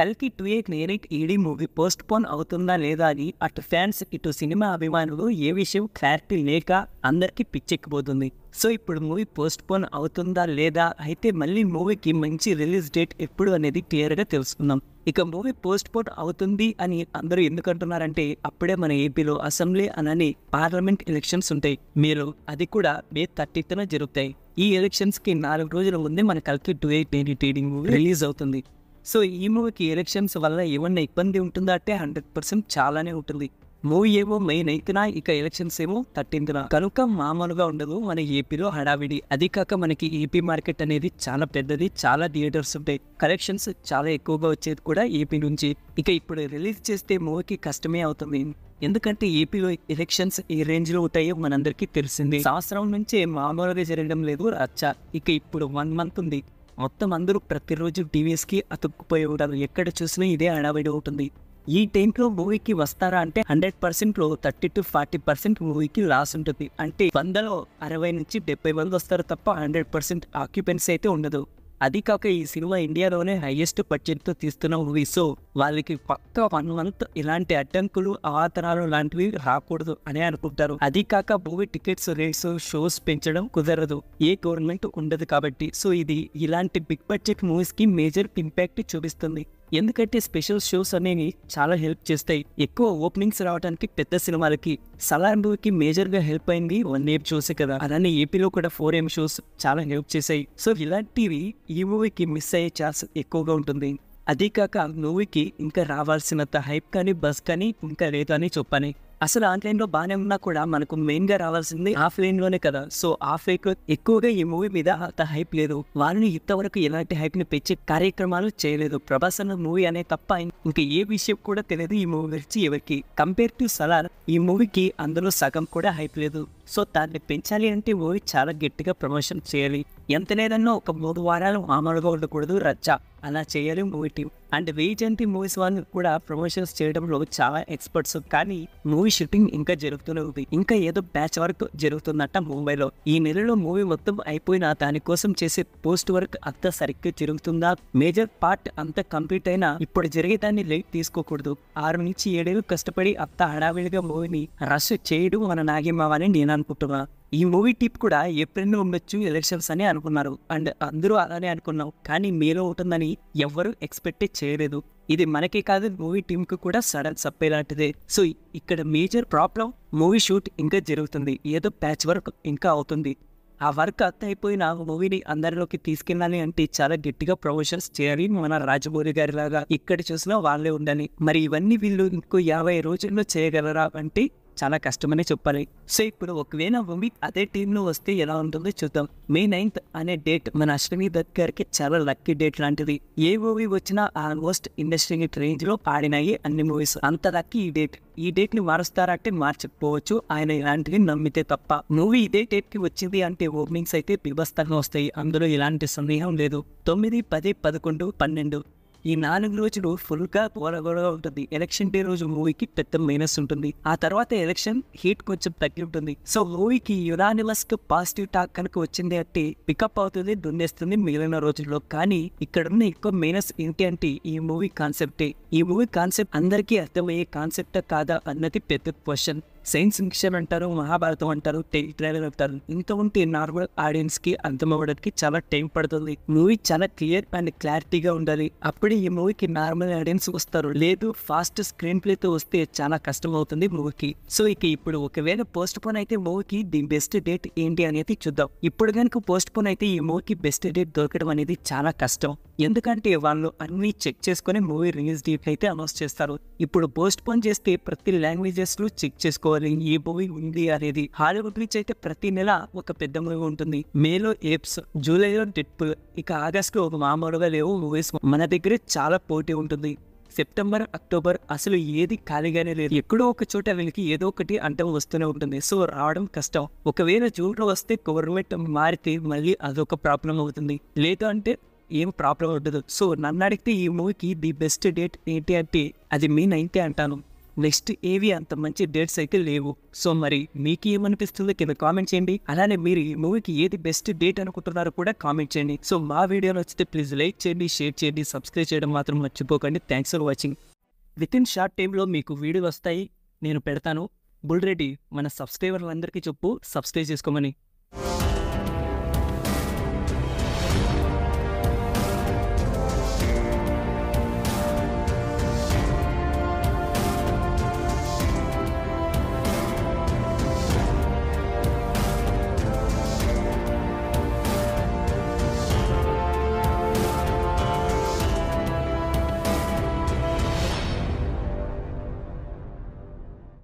కల్కి టూ ఏ క్లియరిక్ ఈడీ మూవీ పోస్ట్ పోన్ అవుతుందా లేదా అని అటు ఫ్యాన్స్ ఇటు సినిమా అభిమానులు ఏ విషయం క్లారిటీ లేక అందరికీ పిచ్చెక్కిపోతుంది సో ఇప్పుడు మూవీ పోస్ట్ పోన్ అవుతుందా లేదా అయితే మళ్ళీ మూవీకి మంచి రిలీజ్ డేట్ ఎప్పుడు అనేది క్లియర్గా తెలుసుకుందాం ఇక మూవీ పోస్ట్ పోన్ అవుతుంది అని అందరూ ఎందుకంటున్నారంటే అప్పుడే మన ఏపీలో అసెంబ్లీ అనని పార్లమెంట్ ఎలక్షన్స్ ఉంటాయి మీరు అది కూడా మే థర్టీత్న జరుగుతాయి ఈ ఎలక్షన్స్ కి నాలుగు రోజుల ముందే మన కల్కి two eight ninety movie release అవుతుంది సో ఈ మూవీకి ఎలక్షన్స్ వల్ల ఏమన్నా ఇబ్బంది ఉంటుందా అంటే హండ్రెడ్ పర్సెంట్ చాలానే ఉంటుంది మూవీ ఏమో మెయిన్ అయితేనా ఇక ఎలక్షన్స్ ఏమో థర్టీన్త్న కనుక మామూలుగా ఉండదు మన ఏపీలో హడావిడి అది కాక మనకి ఏపీ మార్కెట్ అనేది చాలా పెద్దది చాలా థియేటర్స్ ఉంటాయి కలెక్షన్స్ చాలా ఎక్కువగా వచ్చేది కూడా ఏపీ నుంచి ఇక ఇప్పుడు రిలీజ్ చేస్తే మూవీకి కష్టమే అవుతుంది ఎందుకంటే ఏపీలో ఎలక్షన్స్ ఏ రేంజ్ లో ఉంటాయో మనందరికీ తెలిసింది సంవత్సరం నుంచే మామూలుగా జరగడం లేదు రచ్చ ఇక ఇప్పుడు వన్ మంత్ ఉంది మొత్తం అందరూ ప్రతిరోజు టీవీస్కి అతుక్కుపోయి ఉంటారు ఎక్కడ చూసినా ఇదే హడావిడి అవుతుంది ఈ టైంలో మూవీకి వస్తారా అంటే హండ్రెడ్ పర్సెంట్లో థర్టీ టు ఫార్టీ పర్సెంట్ మూవీకి లాస్ ఉంటుంది అంటే వందలో అరవై నుంచి డెబ్బై వందలు వస్తారు తప్ప హండ్రెడ్ పర్సెంట్ ఆక్యుపెన్సీ అయితే ఉండదు అది కాక ఈ సినిమా ఇండియాలోనే హైయెస్ట్ బడ్జెట్తో తీస్తున్న మూవీ సో వాళ్ళకి పక్క వన్ మంత్ ఇలాంటి అడ్డంకులు అవాతనాలు లాంటివి రాకూడదు అని అనుకుంటారు అది కాక మూవీ టికెట్స్ రేట్స్ షోస్ పెంచడం కుదరదు ఏ గవర్నమెంట్ ఉండదు కాబట్టి సో ఇది ఇలాంటి బిగ్ బడ్జెట్ మూవీస్కి మేజర్ ఇంపాక్ట్ చూపిస్తుంది ఎందుకంటే స్పెషల్ షోస్ అనేవి చాలా హెల్ప్ చేస్తాయి ఎక్కువ ఓపెనింగ్స్ రావడానికి పెద్ద సినిమాలకి సలార్ మూవీకి మేజర్ గా హెల్ప్ అయింది వన్ ఏప్ షోస్ కదా అలానే ఏపీలో కూడా ఫోర్ ఎం షోస్ చాలా హెల్ప్ చేశాయి సో ఇలాంటివి ఈ మూవీకి మిస్ అయ్యే ఛాన్స్ ఎక్కువగా ఉంటుంది అదే కాక మూవీకి ఇంకా రావాల్సినంత హైప్ కానీ బస్ కానీ ఇంకా లేదు అని చెప్పాలి అసలు ఆన్లైన్లో లో బాగానే ఉన్నా కూడా మనకు మెయిన్ గా రావాల్సింది ఆఫ్ లైన్ లోనే కదా సో ఆఫ్ లైక్ ఎక్కువగా ఈ మూవీ మీద అంత హైప్ లేదు వాళ్ళని ఇంతవరకు ఎలాంటి హైప్ ని పెంచే కార్యక్రమాలు చేయలేదు ప్రభాస్ అన్న మూవీ అనే తప్ప ఇంకా ఏ విషయం కూడా తెలియదు ఈ మూవీ గురించి ఎవరికి కంపేర్ టు సలార్ ఈ మూవీకి అందులో సగం కూడా హైప్ లేదు సో దాన్ని పెంచాలి అంటే మూవీ చాలా గట్టిగా ప్రమోషన్ చేయాలి ఎంత లేదన్నా ఒక మూడు వారాలు మామూలుగా ఉండకూడదు రచ్చ అలా చేయాలి movie team and Regent Movies వాళ్ళు కూడా ప్రమోషన్స్ చేయడంలో చాలా ఎక్స్పర్ట్స్ కానీ మూవీ షూటింగ్ ఇంకా జరుగుతూనే ఉంది ఇంకా ఏదో బ్యాచ్ వర్క్ జరుగుతుందట ముంబైలో ఈ నెలలో మూవీ మొత్తం అయిపోయినా దానికోసం చేసే పోస్ట్ వర్క్ అంతా సరిగ్గా జరుగుతుందా మేజర్ పార్ట్ అంతా కంప్లీట్ అయినా ఇప్పుడు జరిగే దాన్ని లేట్ తీసుకోకూడదు ఆరు నుంచి ఏడేళ్ళు కష్టపడి అంత హడావిడిగా మూవీని రష్ చేయడం మన నాగేమావని నేను అనుకుంటున్నా ఈ మూవీ టిప్ కూడా ఎప్పుడైనా ఉండొచ్చు ఎలక్షన్స్ అని అనుకున్నారు అండ్ అందరూ అలానే అనుకున్నాం కానీ మేలో ఉంటుందని ఎవరు ఎక్స్పెక్ట్ చేయలేదు ఇది మనకే కాదు మూవీ కు కూడా సడన్ సప్పే సో ఇక్కడ మేజర్ ప్రాబ్లం మూవీ షూట్ ఇంకా జరుగుతుంది ఏదో ప్యాచ్ వర్క్ ఇంకా అవుతుంది ఆ వర్క్ అత్త అయిపోయిన మూవీని అందరిలోకి తీసుకెళ్ళాలి అంటే చాలా గట్టిగా ప్రమోషన్స్ చేయాలి మన రాజమౌళి గారి లాగా ఇక్కడ చూసినా వాళ్ళే ఉండాలి మరి ఇవన్నీ వీళ్ళు ఇంకో యాభై రోజుల్లో చేయగలరా అంటే చాలా కష్టమనే చెప్పాలి సో ఇప్పుడు ఒకవేళ అమిత్ అదే టీంలో వస్తే ఎలా ఉంటుందో చూద్దాం మే నైన్త్ అనే డేట్ మన అశ్విని దత్ గారికి చాలా లక్కీ డేట్ లాంటిది ఏ మూవీ వచ్చినా ఆల్మోస్ట్ ఇండస్ట్రీ రేంజ్ లో పాడినాయి అన్ని మూవీస్ అంత లక్కీ ఈ డేట్ ఈ డేట్ ని మారుస్తారంటే మార్చకపోవచ్చు ఆయన ఇలాంటివి నమ్మితే తప్ప మూవీ ఇదే డేట్ కి వచ్చింది అంటే ఓపెనింగ్స్ అయితే బిభస్తంగా వస్తాయి అందులో ఎలాంటి సందేహం లేదు తొమ్మిది పది పదకొండు పన్నెండు ఈ నాలుగు రోజులు ఫుల్గా గోలగోలగా ఉంటుంది ఎలక్షన్ డే రోజు మూవీకి పెద్ద మైనస్ ఉంటుంది ఆ తర్వాత ఎలక్షన్ హీట్ కొంచెం తగ్గి ఉంటుంది సో మూవీకి యునానిమస్ కు పాజిటివ్ టాక్ కనుక వచ్చింది అంటే పికప్ అవుతుంది దున్నేస్తుంది మిగిలిన రోజుల్లో కానీ ఇక్కడున్న ఎక్కువ మైనస్ ఏంటి అంటే ఈ మూవీ కాన్సెప్టే ఈ మూవీ కాన్సెప్ట్ అందరికీ అర్థమయ్యే కాన్సెప్ట్ కాదా అన్నది పెద్ద క్వశ్చన్ సైన్స్ ఫిక్షన్ అంటారు మహాభారతం అంటారు టెల్ ట్రైలర్ అంటారు ఇంత ఉంటే నార్మల్ ఆడియన్స్కి అర్థం అవ్వడానికి చాలా టైం పడుతుంది మూవీ చాలా క్లియర్ అండ్ క్లారిటీగా ఉండాలి అప్పుడే ఈ మూవీకి నార్మల్ ఆడియన్స్ వస్తారు లేదు ఫాస్ట్ స్క్రీన్ ప్లేతో వస్తే చాలా కష్టం అవుతుంది మూవీకి సో ఇక ఇప్పుడు ఒకవేళ పోస్ట్ పోన్ అయితే మూవీకి ది బెస్ట్ డేట్ ఏంటి అనేది చూద్దాం ఇప్పుడు కనుక పోస్ట్ పోన్ అయితే ఈ మూవీకి బెస్ట్ డేట్ దొరకడం అనేది చాలా కష్టం ఎందుకంటే వాళ్ళు అన్ని చెక్ చేసుకుని మూవీ రిలీజ్ డేట్ అయితే అనౌన్స్ చేస్తారు ఇప్పుడు పోస్ట్ పోన్ చేస్తే ప్రతి లాంగ్వేజెస్ లో చెక్ చేసుకోవాలి తీసుకోవాలి ఏ మూవీ ఉంది అనేది హాలీవుడ్ నుంచి అయితే ప్రతి నెల ఒక పెద్ద మూవీ ఉంటుంది మేలో ఏప్స్ జూలైలో డెడ్పుల్ ఇక లో ఒక మామూలుగా లేవు మూవీస్ మన దగ్గర చాలా పోటీ ఉంటుంది సెప్టెంబర్ అక్టోబర్ అసలు ఏది ఖాళీగానే లేదు ఎక్కడో ఒక చోట వీళ్ళకి ఏదో ఒకటి అంటం వస్తూనే ఉంటుంది సో రావడం కష్టం ఒకవేళ జూన్లో వస్తే గవర్నమెంట్ మారితే మళ్ళీ అదొక ప్రాబ్లం అవుతుంది లేదు అంటే ఏం ప్రాబ్లం ఉండదు సో నన్ను అడిగితే ఈ మూవీకి ది బెస్ట్ డేట్ ఏంటి అంటే అది మే నైన్తే అంటాను నెక్స్ట్ ఏవి అంత మంచి డేట్స్ అయితే లేవు సో మరి మీకు ఏమనిపిస్తుంది కింద కామెంట్ చేయండి అలానే మీరు ఈ మూవీకి ఏది బెస్ట్ డేట్ అనుకుంటున్నారో కూడా కామెంట్ చేయండి సో మా వీడియో నచ్చితే ప్లీజ్ లైక్ చేయండి షేర్ చేయండి సబ్స్క్రైబ్ చేయడం మాత్రం మర్చిపోకండి thanks for watching within short టైంలో మీకు వీడియోలు వస్తాయి నేను పెడతాను బుల్ రెడ్డి మన సబ్స్క్రైబర్లందరికీ చెప్పు సబ్స్క్రైబ్ చేసుకోమని